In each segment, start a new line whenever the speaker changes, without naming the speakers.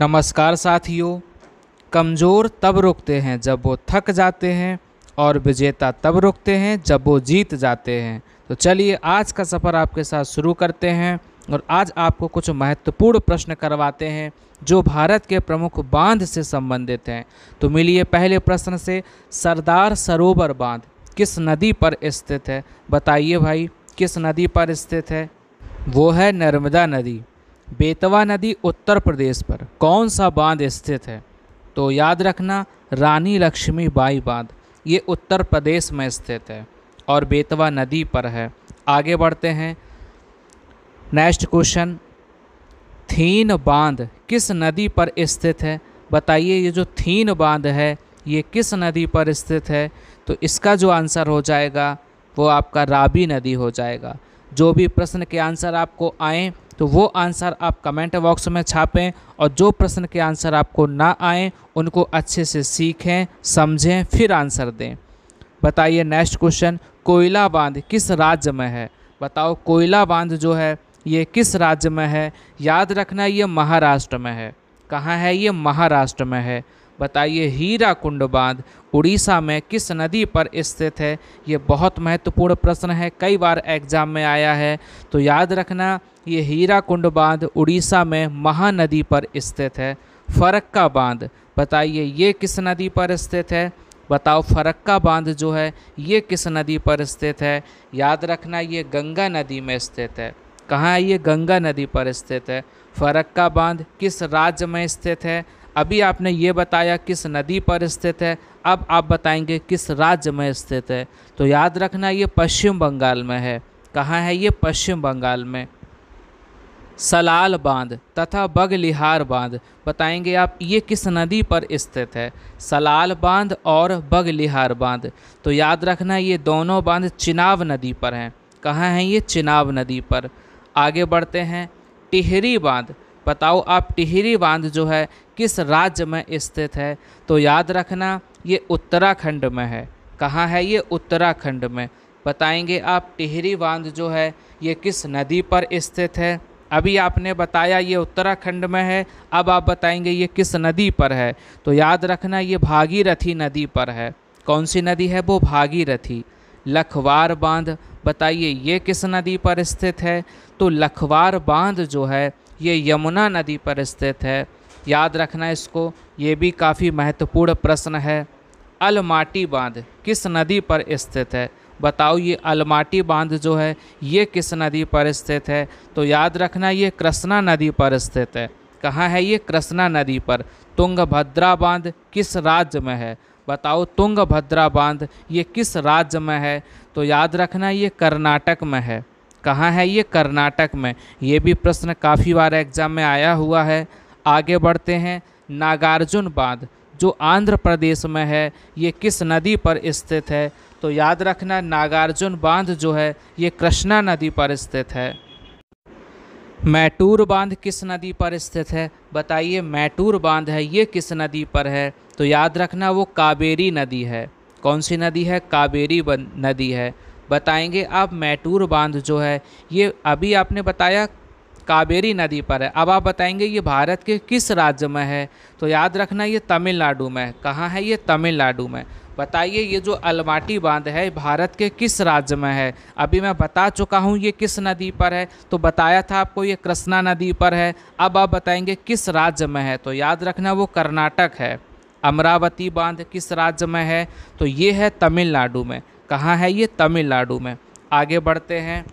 नमस्कार साथियों कमज़ोर तब रुकते हैं जब वो थक जाते हैं और विजेता तब रुकते हैं जब वो जीत जाते हैं तो चलिए आज का सफ़र आपके साथ शुरू करते हैं और आज आपको कुछ महत्वपूर्ण प्रश्न करवाते हैं जो भारत के प्रमुख बांध से संबंधित हैं तो मिलिए पहले प्रश्न से सरदार सरोवर बांध किस नदी पर स्थित है बताइए भाई किस नदी पर स्थित है वो है नर्मदा नदी बेतवा नदी उत्तर प्रदेश पर कौन सा बांध स्थित है तो याद रखना रानी लक्ष्मी बाई बांध ये उत्तर प्रदेश में स्थित है और बेतवा नदी पर है आगे बढ़ते हैं नेक्स्ट क्वेश्चन थीन बांध किस नदी पर स्थित है बताइए ये जो थीन बांध है ये किस नदी पर स्थित है तो इसका जो आंसर हो जाएगा वो आपका राबी नदी हो जाएगा जो भी प्रश्न के आंसर आपको आए तो वो आंसर आप कमेंट बॉक्स में छापें और जो प्रश्न के आंसर आपको ना आए उनको अच्छे से सीखें समझें फिर आंसर दें बताइए नेक्स्ट क्वेश्चन कोयला बांध किस राज्य में है बताओ कोयला बांध जो है ये किस राज्य में है याद रखना ये महाराष्ट्र में है कहाँ है ये महाराष्ट्र में है बताइए हीरा कुंड बांध उड़ीसा में किस नदी पर स्थित है ये बहुत महत्वपूर्ण प्रश्न है कई बार एग्जाम में आया है तो याद रखना ये हीरा कुंड बांध उड़ीसा में महानदी पर स्थित है फरक्का बांध बताइए ये किस नदी पर स्थित है बताओ फरक्का बांध जो है ये किस नदी पर स्थित है याद रखना ये गंगा नदी में स्थित है कहाँ ये गंगा नदी पर स्थित है फरक्का बांध किस राज्य में स्थित है अभी आपने ये बताया किस नदी पर स्थित है अब आप बताएंगे किस राज्य में स्थित है तो याद रखना ये पश्चिम बंगाल में है कहाँ है ये पश्चिम बंगाल में सलाल बांध तथा बगलिहार बांध बताएंगे आप ये किस नदी पर स्थित है सलाल बांध और बगलिहार बांध तो याद रखना ये दोनों बांध चिनाब नदी पर हैं कहाँ हैं ये चिनाब नदी पर आगे बढ़ते हैं टिहरी बांध बताओ आप टिहरी बांध जो है किस राज्य में स्थित है तो याद रखना ये उत्तराखंड में है कहाँ है ये उत्तराखंड में बताएंगे आप टिहरी बांध जो है ये किस नदी पर स्थित है अभी आपने बताया ये उत्तराखंड में है अब आप बताएंगे ये किस नदी पर है तो याद रखना ये भागीरथी नदी पर है कौन सी नदी है वो भागीरथी लखवार बांध बताइए ये किस नदी पर स्थित है तो लखवार बांध जो है ये यमुना नदी पर स्थित है याद रखना इसको ये भी काफ़ी महत्वपूर्ण प्रश्न है अलमाटी बांध किस नदी पर स्थित है बताओ ये अलमाटी बांध जो है ये किस नदी पर स्थित है तो याद रखना ये कृष्णा नदी पर स्थित है कहाँ है ये कृष्णा नदी पर तुंगभद्रा बांध किस राज्य में है बताओ तुंगभद्रा बांध ये किस राज्य में है तो याद रखना ये कर्नाटक में है कहाँ है ये कर्नाटक में ये भी प्रश्न काफ़ी बार एग्जाम में आया हुआ है आगे बढ़ते हैं नागार्जुन बांध जो आंध्र प्रदेश में है ये किस नदी पर स्थित है तो याद रखना नागार्जुन बांध जो है ये कृष्णा नदी पर स्थित है मैटूर बांध किस नदी पर स्थित है बताइए मैटूर बांध है ये किस नदी पर है तो याद रखना वो कावेरी नदी है कौन सी नदी है कावेरी नदी है बताएंगे आप मैटूर बांध जो है ये अभी आपने बताया कावेरी नदी पर है अब आप बताएंगे ये भारत के किस राज्य में है तो याद रखना ये तमिलनाडु में है कहाँ है ये तमिलनाडु में बताइए ये जो अलमाटी बांध है भारत के किस राज्य में है अभी मैं बता चुका हूँ ये किस नदी पर है तो बताया था आपको ये कृष्णा नदी पर है अब आप बताएंगे किस राज्य में है तो याद रखना वो कर्नाटक है अमरावती बांध किस राज्य में है तो ये है तमिलनाडु में कहाँ है ये तमिलनाडु में आगे बढ़ते हैं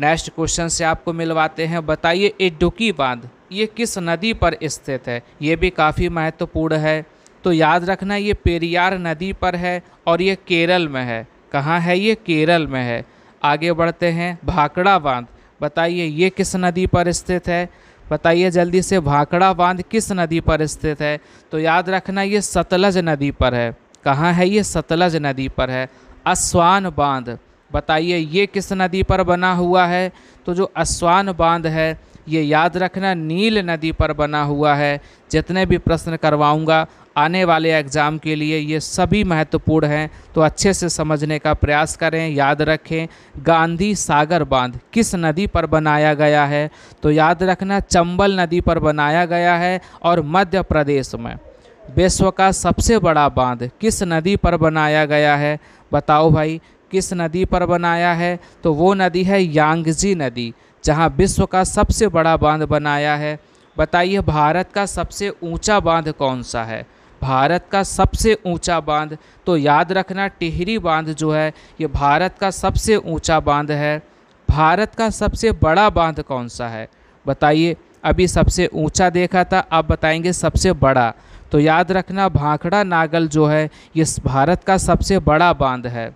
नेक्स्ट क्वेश्चन से आपको मिलवाते हैं बताइए इडुकी बांध ये किस नदी पर स्थित है ये भी काफ़ी महत्वपूर्ण है तो याद रखना ये पेरियार नदी पर है और ये केरल में है कहाँ है ये केरल में है आगे बढ़ते हैं भाकड़ा बांध बताइए ये किस नदी पर स्थित है बताइए जल्दी से भाकड़ा बांध किस नदी पर स्थित है तो याद रखना ये सतलज नदी पर है कहाँ है ये सतलज नदी पर है अस्वान बांध बताइए ये किस नदी पर बना हुआ है तो जो अस्वान बांध है ये याद रखना नील नदी पर बना हुआ है जितने भी प्रश्न करवाऊँगा आने वाले एग्ज़ाम के लिए ये सभी महत्वपूर्ण हैं तो अच्छे से समझने का प्रयास करें याद रखें गांधी सागर बांध किस नदी पर बनाया गया है तो याद रखना चंबल नदी पर बनाया गया है और मध्य प्रदेश में विश्व का सबसे बड़ा बांध किस नदी पर बनाया गया है बताओ भाई किस नदी पर बनाया है तो वो नदी है यांगजी नदी जहाँ विश्व का सबसे बड़ा बांध बनाया है बताइए भारत का सबसे ऊंचा बांध कौन सा है भारत का सबसे ऊंचा बांध तो याद रखना टिहरी बांध जो है ये भारत का सबसे ऊंचा बांध है भारत का सबसे बड़ा बांध कौन सा है बताइए अभी सबसे ऊंचा देखा था अब बताएंगे सबसे बड़ा तो याद रखना भाखड़ा नागल जो है ये भारत का सबसे बड़ा बांध है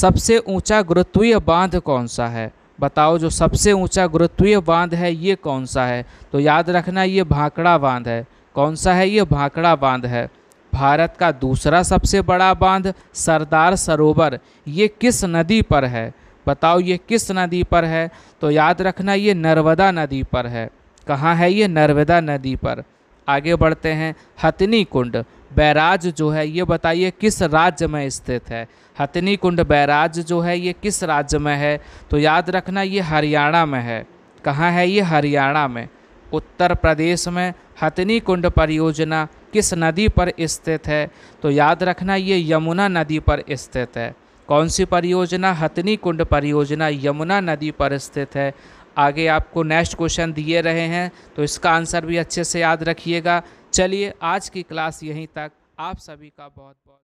सबसे ऊंचा गुरुत्वीय बांध कौन सा है बताओ जो सबसे ऊंचा गुरुत्वीय बांध है ये कौन सा है तो याद रखना ये भाखड़ा बांध है कौन सा है ये भाखड़ा बांध है भारत का दूसरा सबसे बड़ा बांध सरदार सरोवर ये किस नदी पर है बताओ ये किस नदी पर है तो याद रखना ये नर्मदा नदी पर है कहाँ है ये नर्मदा नदी पर आगे बढ़ते हैं हथनी कुंड बैराज जो है ये बताइए किस राज्य में स्थित है हतनी कुंड बैराज जो है ये किस राज्य में है तो याद रखना ये हरियाणा में है कहाँ है ये हरियाणा में उत्तर प्रदेश में हतनी कुंड परियोजना किस नदी पर स्थित है तो याद रखना ये यमुना नदी पर स्थित है कौन सी परियोजना हथनी कुंड परियोजना यमुना नदी पर स्थित है आगे आपको नेक्स्ट क्वेश्चन दिए रहे हैं तो इसका आंसर भी अच्छे से याद रखिएगा चलिए आज की क्लास यहीं तक आप सभी का बहुत बहुत